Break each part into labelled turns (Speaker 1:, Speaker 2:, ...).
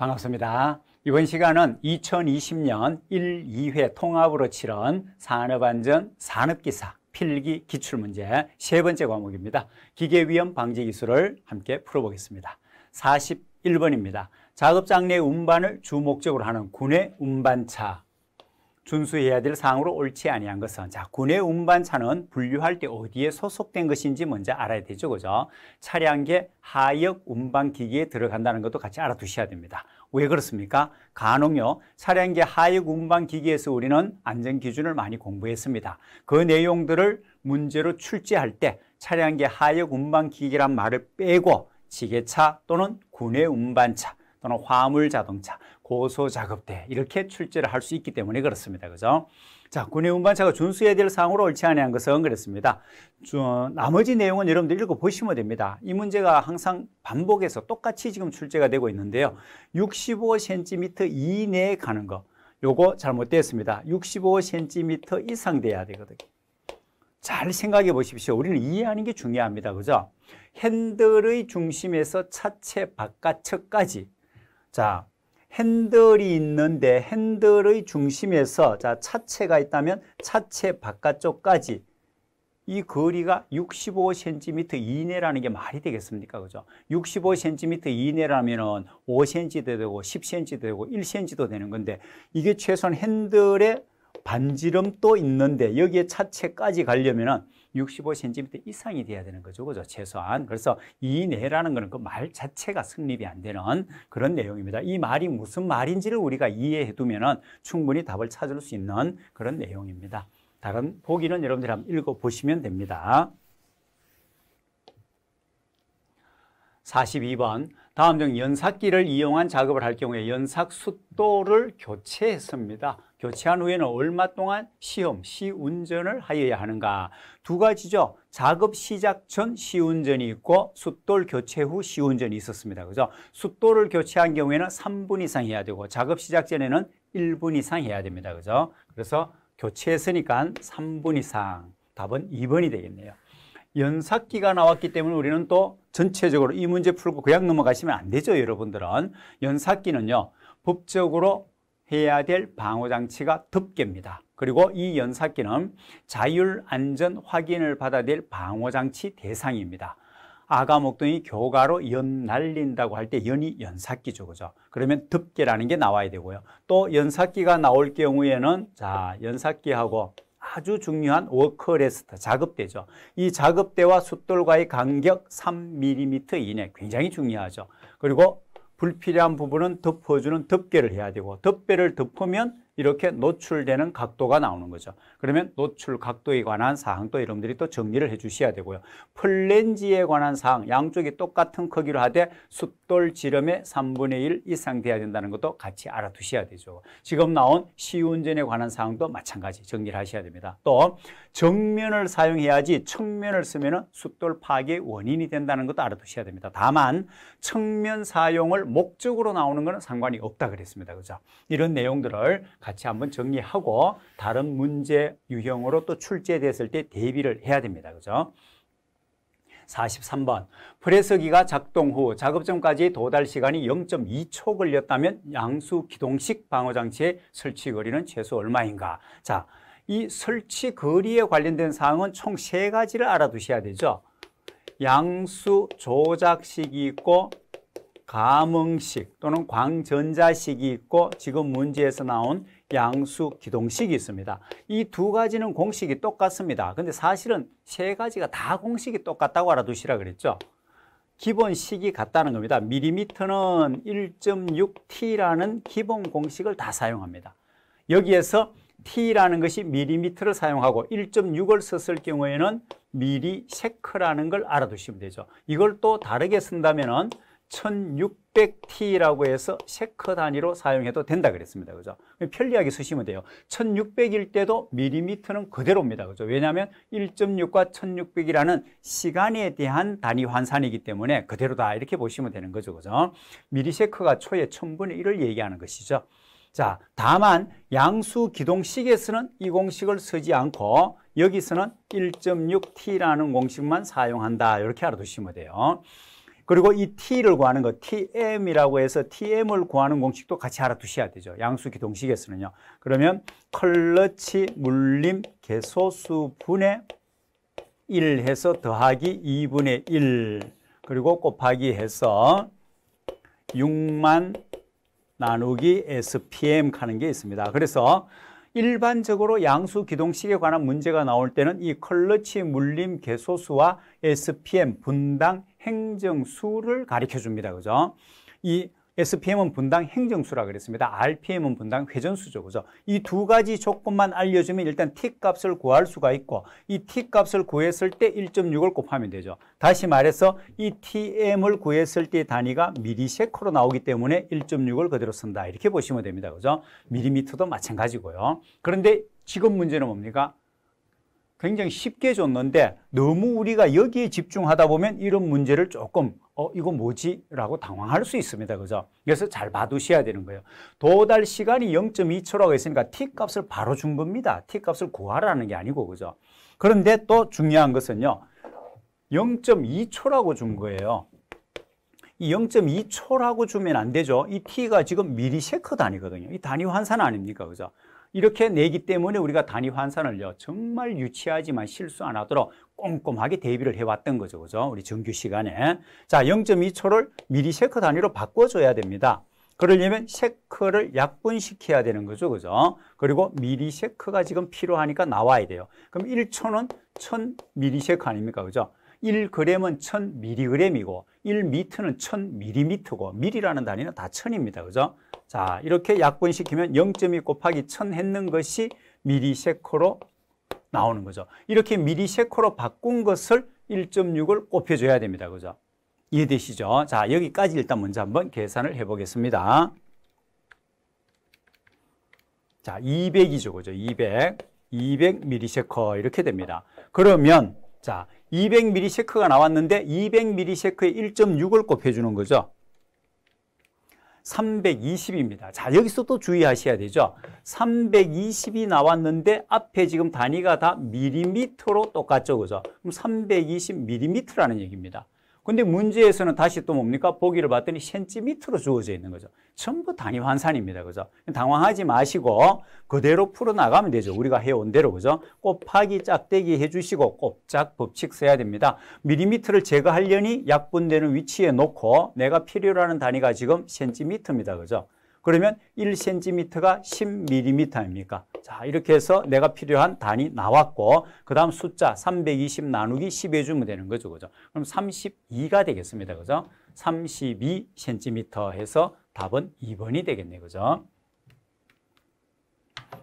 Speaker 1: 반갑습니다. 이번 시간은 2020년 1, 2회 통합으로 치른 산업안전 산업기사 필기 기출문제 세 번째 과목입니다. 기계위험 방지 기술을 함께 풀어보겠습니다. 41번입니다. 작업장 내 운반을 주목적으로 하는 군의 운반차 준수해야 될 사항으로 옳지 아니한 것은 자 군의 운반차는 분류할 때 어디에 소속된 것인지 먼저 알아야 되죠 그죠 차량계 하역 운반기기에 들어간다는 것도 같이 알아두셔야 됩니다 왜 그렇습니까? 간혹요 차량계 하역 운반기기에서 우리는 안전기준을 많이 공부했습니다 그 내용들을 문제로 출제할 때 차량계 하역 운반기기란 말을 빼고 지게차 또는 군의 운반차 또는 화물 자동차, 고소 작업대 이렇게 출제를 할 수 있기 때문에 그렇습니다. 그죠? 자, 군의 운반차가 준수해야 될 사항으로 옳지 아니한 것은 그렇습니다 나머지 내용은 여러분들 읽어보시면 됩니다. 이 문제가 항상 반복해서 똑같이 지금 출제가 되고 있는데요. 65cm 이내에 가는 거, 요거 잘못됐습니다. 65cm 이상 돼야 되거든요. 잘 생각해 보십시오. 우리는 이해하는 게 중요합니다. 그죠? 핸들의 중심에서 차체 바깥쪽까지 자, 핸들이 있는데 핸들의 중심에서 자, 차체가 있다면 차체 바깥쪽까지 이 거리가 65cm 이내라는 게 말이 되겠습니까? 그죠? 65cm 이내라면은 5cm도 되고 10cm도 되고 1cm도 되는 건데 이게 최소한 핸들의 반지름도 있는데 여기에 차체까지 가려면 65cm 이상이 돼야 되는 거죠. 그죠? 최소한. 그래서 이내라는 거는 그 말 자체가 성립이 안 되는 그런 내용입니다. 이 말이 무슨 말인지를 우리가 이해해 두면 충분히 답을 찾을 수 있는 그런 내용입니다. 다른 보기는 여러분들이 한번 읽어보시면 됩니다. 42번 다음 중 연삭기를 이용한 작업을 할 경우에 연삭 숫도를 교체했습니다. 교체한 후에는 얼마 동안 시험, 시운전을 하여야 하는가. 두 가지죠. 작업 시작 전 시운전이 있고 숫돌 교체 후 시운전이 있었습니다. 그죠? 숫돌을 교체한 경우에는 3분 이상 해야 되고 작업 시작 전에는 1분 이상 해야 됩니다. 그죠? 그래서 교체했으니까 3분 이상. 답은 2번이 되겠네요. 연삭기가 나왔기 때문에 우리는 또 전체적으로 이 문제 풀고 그냥 넘어가시면 안 되죠, 여러분들은. 연삭기는요, 법적으로 해야 될 방호장치가 덮개입니다. 그리고 이연사기는 자율 안전 확인을 받아야 될 방호장치 대상입니다. 아가목동이 교가로 연 날린다고 할 때 연이 연사기죠 그죠? 그러면 덮개라는 게 나와야 되고요. 또연사기가 나올 경우에는 자, 연사기하고 아주 중요한 워커레스트 작업대죠. 이 작업대와 숫돌과의 간격 3mm 이내 굉장히 중요하죠. 그리고 불필요한 부분은 덮어주는 덮개를 해야 되고 덮개를 덮으면 이렇게 노출되는 각도가 나오는 거죠. 그러면 노출 각도에 관한 사항도 여러분들이 또 정리를 해 주셔야 되고요. 플랜지에 관한 사항, 양쪽이 똑같은 크기로 하되 숫돌 지름의 3분의 1 이상 돼야 된다는 것도 같이 알아두셔야 되죠. 지금 나온 시운전에 관한 사항도 마찬가지 정리를 하셔야 됩니다. 또 정면을 사용해야지 측면을 쓰면 숫돌 파괴 원인이 된다는 것도 알아두셔야 됩니다. 다만 측면 사용을 목적으로 나오는 것은 상관이 없다 그랬습니다. 그죠? 이런 내용들을 같이 한번 정리하고 다른 문제 유형으로 또 출제됐을 때 대비를 해야 됩니다. 그죠? 43번 프레서기가 작동 후 작업점까지 도달 시간이 0.2초 걸렸다면 양수 기동식 방어장치의 설치 거리는 최소 얼마인가? 자, 이 설치 거리에 관련된 사항은 총 세가지를 알아두셔야 되죠. 양수 조작식이 있고 감응식 또는 광전자식이 있고 지금 문제에서 나온 양수기동식이 있습니다. 이 두 가지는 공식이 똑같습니다. 근데 사실은 세 가지가 다 공식이 똑같다고 알아두시라 그랬죠. 기본식이 같다는 겁니다. 미리미터는 1.6t라는 기본 공식을 다 사용합니다. 여기에서 t라는 것이 미리미터를 사용하고 1.6을 썼을 경우에는 미리세크라는걸 알아두시면 되죠. 이걸 또 다르게 쓴다면 은 1600T라고 해서 세커 단위로 사용해도 된다 그랬습니다. 그죠? 편리하게 쓰시면 돼요. 1600일 때도 밀리미터는 그대로입니다. 그죠? 왜냐하면 1.6과 1600이라는 시간에 대한 단위 환산이기 때문에 그대로다. 이렇게 보시면 되는 거죠. 그죠? 미리세크가 초에 1000분의 1을 얘기하는 것이죠. 자, 다만 양수 기동식에서는 이 공식을 쓰지 않고 여기서는 1.6T라는 공식만 사용한다. 이렇게 알아두시면 돼요. 그리고 이 T를 구하는 거, TM이라고 해서 TM을 구하는 공식도 같이 알아두셔야 되죠. 양수 기동식에서는요. 그러면 클러치 물림 개소수 분의 1 해서 더하기 2분의 1 그리고 곱하기 해서 6만 나누기 SPM 가는게 있습니다. 그래서 일반적으로 양수 기동식에 관한 문제가 나올 때는 이 클러치 물림 개소수와 SPM 분당 행정수를 가리켜 줍니다. 그죠? 이 SPM은 분당 행정수라 그랬습니다. RPM은 분당 회전수죠. 그죠? 이 두 가지 조건만 알려주면 일단 T값을 구할 수가 있고 이 T값을 구했을 때 1.6을 곱하면 되죠. 다시 말해서 이 TM을 구했을 때 단위가 미리세크로 나오기 때문에 1.6을 그대로 쓴다. 이렇게 보시면 됩니다. 그죠? 미리미터도 마찬가지고요. 그런데 지금 문제는 뭡니까? 굉장히 쉽게 줬는데 너무 우리가 여기에 집중하다 보면 이런 문제를 조금 어 이거 뭐지? 라고 당황할 수 있습니다. 그죠? 그래서 잘 봐두셔야 되는 거예요. 도달 시간이 0.2초라고 했으니까 t값을 바로 준 겁니다. t값을 구하라는 게 아니고 그죠? 그런데 또 중요한 것은요. 0.2초라고 준 거예요. 이 0.2초라고 주면 안 되죠. 이 t가 지금 미리세크 단위거든요. 이 단위 환산 아닙니까? 그죠? 이렇게 내기 때문에 우리가 단위 환산을요 정말 유치하지만 실수 안 하도록 꼼꼼하게 대비를 해왔던 거죠 그죠 우리 정규 시간에 자 0.2초를 미리세크 단위로 바꿔줘야 됩니다 그러려면 세크을 약분시켜야 되는 거죠 그죠 그리고 미리세크가 지금 필요하니까 나와야 돼요 그럼 1초는 1000미리세크 아닙니까 그죠 1g은 1000mg이고 1터는 1000mm고 미리라는 단위는 다 1000입니다. 그죠? 자, 이렇게 약분시키면 0.2 곱하기 1000 했는 것이 미리세코로 나오는 거죠. 이렇게 미리세코로 바꾼 것을 1.6을 곱해줘야 됩니다. 그죠? 이해되시죠? 자, 여기까지 일단 먼저 한번 계산을 해보겠습니다. 자, 200이죠. 그죠? 200. 200 미리세커 이렇게 됩니다. 그러면 자, 200 미리세커가 나왔는데 200 미리세커에 1.6을 곱해 주는 거죠. 320입니다. 자, 여기서 또 주의하셔야 되죠. 320이 나왔는데 앞에 지금 단위가 다 밀리미터로 똑같죠. 그죠? 그럼 3 2 0밀리미터라는 얘기입니다. 근데 문제에서는 다시 또 뭡니까? 보기를 봤더니 센티미터로 주어져 있는 거죠. 전부 단위 환산입니다. 그죠? 당황하지 마시고 그대로 풀어나가면 되죠. 우리가 해온 대로. 그죠? 곱하기 짝대기 해주시고 곱짝 법칙 써야 됩니다. 밀리미터를 제거하려니 약분되는 위치에 놓고 내가 필요로 하는 단위가 지금 센티미터입니다. 그죠? 그러면 1cm가 10mm입니까? 자, 이렇게 해서 내가 필요한 단이 나왔고 그 다음 숫자 320 나누기 10에주면 되는 거죠. 그죠? 그럼 32가 되겠습니다. 그죠? 32cm 해서 답은 2번이 되겠네요. 그죠?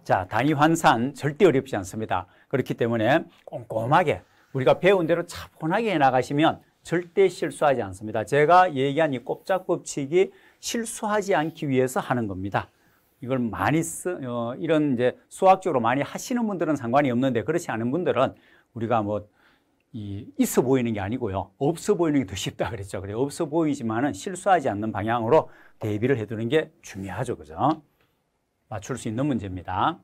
Speaker 1: 자, 단위 환산 절대 어렵지 않습니다. 그렇기 때문에 꼼꼼하게 우리가 배운 대로 차분하게 해 나가시면 절대 실수하지 않습니다. 제가 얘기한 이 꼽짝 꼽치기 실수하지 않기 위해서 하는 겁니다. 이걸 많이 쓰, 어, 이런 이제 수학적으로 많이 하시는 분들은 상관이 없는데 그렇지 않은 분들은 우리가 뭐 이, 있어 보이는 게 아니고요. 없어 보이는 게 더 쉽다 그랬죠. 그래 없어 보이지만은 실수하지 않는 방향으로 대비를 해두는 게 중요하죠. 그죠? 맞출 수 있는 문제입니다.